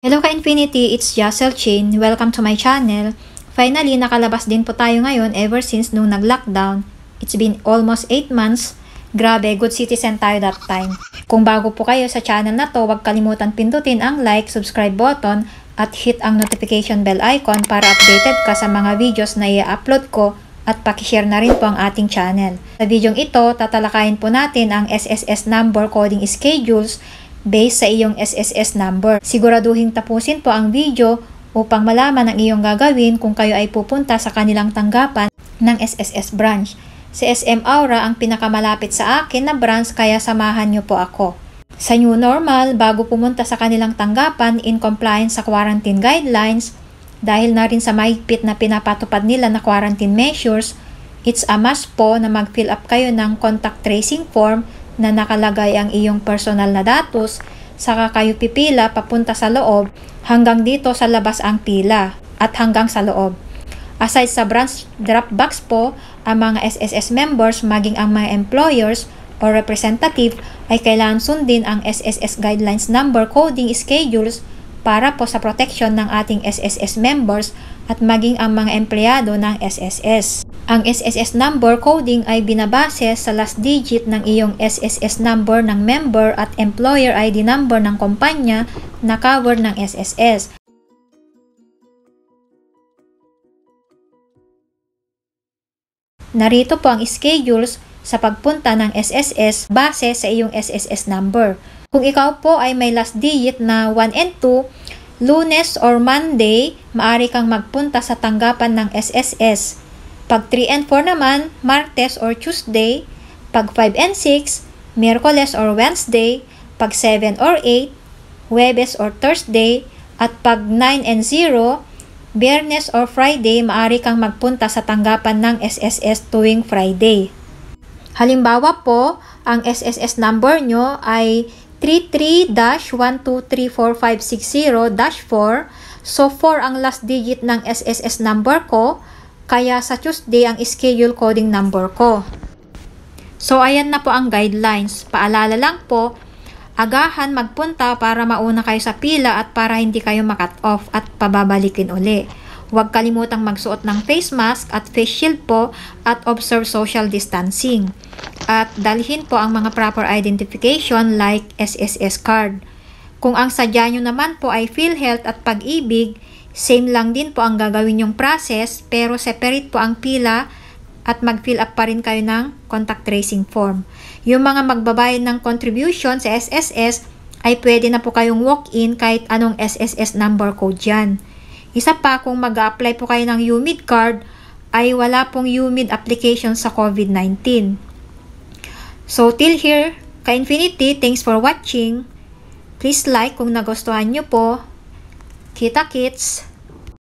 Hello ka Infinity, it's Jassel Chain. Welcome to my channel. Finally, nakalabas din po tayo ngayon ever since nung nag-lockdown. It's been almost 8 months. Grabe, good citizen tayo that time. Kung bago po kayo sa channel na to, huwag kalimutan pindutin ang like, subscribe button, at hit ang notification bell icon para updated ka sa mga videos na i-upload ko at pakishare na rin po ang ating channel. Sa videong ito, tatalakayin po natin ang SSS number coding schedules based sa iyong SSS number. Siguraduhin tapusin po ang video upang malaman ang iyong gagawin kung kayo ay pupunta sa kanilang tanggapan ng SSS branch. Si SM Aura ang pinakamalapit sa akin na branch kaya samahan niyo po ako. Sa new normal, bago pumunta sa kanilang tanggapan in compliance sa quarantine guidelines, dahil na rin sa mahigpit na pinapatupad nila na quarantine measures, it's a must po na mag-fill up kayo ng contact tracing form na nakalagay ang iyong personal na datos, saka kayo pipila papunta sa loob hanggang dito sa labas ang pila at hanggang sa loob. Aside sa branch Dropbox po, ang mga SSS members maging ang mga employers or representative ay kailangan sundin ang SSS guidelines number coding schedules para po sa protection ng ating SSS members at maging ang mga empleyado ng SSS. Ang SSS number coding ay binabase sa last digit ng iyong SSS number ng member at employer ID number ng kumpanya na cover ng SSS. Narito po ang schedules sa pagpunta ng SSS base sa iyong SSS number. Kung ikaw po ay may last digit na 1 and 2, lunes or Monday, maari kang magpunta sa tanggapan ng SSS. Pag 3 and 4 naman, Martes or Tuesday. Pag 5 and 6, Miyerkules or Wednesday. Pag 7 or 8, Huwebes or Thursday. At pag 9 and 0, Biyernes or Friday, maari kang magpunta sa tanggapan ng SSS tuwing Friday. Halimbawa po, ang SSS number nyo ay 33-1234560-4. So, 4 ang last digit ng SSS number ko. Kaya sa Tuesday ang schedule coding number ko. So, ayan na po ang guidelines. Paalala lang po, agahan magpunta para mauna kayo sa pila at para hindi kayo makat off at pababalikin uli. Huwag kalimutang magsuot ng face mask at face shield po at observe social distancing. At dalhin po ang mga proper identification like SSS card. Kung ang sadya nyo naman po ay PhilHealth at pag-ibig, same lang din po ang gagawin yung process pero separate po ang pila at mag-fill up pa rin kayo ng contact tracing form. Yung mga magbabayad ng contribution sa SSS ay pwede na po kayong walk-in kahit anong SSS number code yan. Isa pa, kung mag apply po kayo ng UMID card, ay wala pong UMID application sa COVID-19. So, till here, ka-infinity, thanks for watching. Please like kung nagustuhan nyo po. Kita-kits!